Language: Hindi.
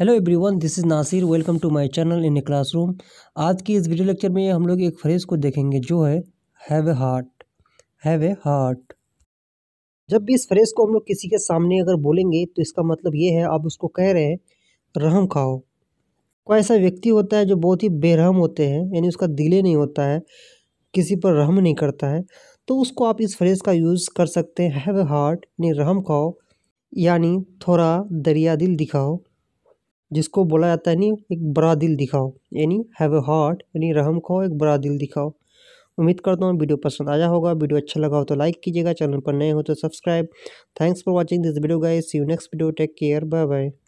hello everyone this is Nasir welcome to my channel in a classroom आज की इस वीडियो लेक्चर में हम लोग एक फ्रेज़ को देखेंगे जो है have a heart have a heart जब भी इस फ्रेज़ को हम लोग किसी के सामने अगर बोलेंगे तो इसका मतलब ये है आप उसको कह रहे हैं रहम खाओ कोई ऐसा व्यक्ति होता है जो बहुत ही बेरहम होते हैं यानी उसका दिले नहीं होता है किसी पर रहम नहीं करता है तो उसको आप इस फ्रेज़ का यूज़ कर सकते हैं हैव ए हार्ट यानी रहम खाओ यानी थोड़ा दरिया दिल दिखाओ जिसको बोला जाता है नहीं एक बड़ा दिल दिखाओ यानी हैव ए हार्ट यानी रहम खाओ एक बड़ा दिल दिखाओ उम्मीद करता हूँ वीडियो पसंद आया होगा वीडियो अच्छा लगा हो तो लाइक कीजिएगा चैनल पर नए हो तो subscribe thanks for watching this video guys see you next video take care bye bye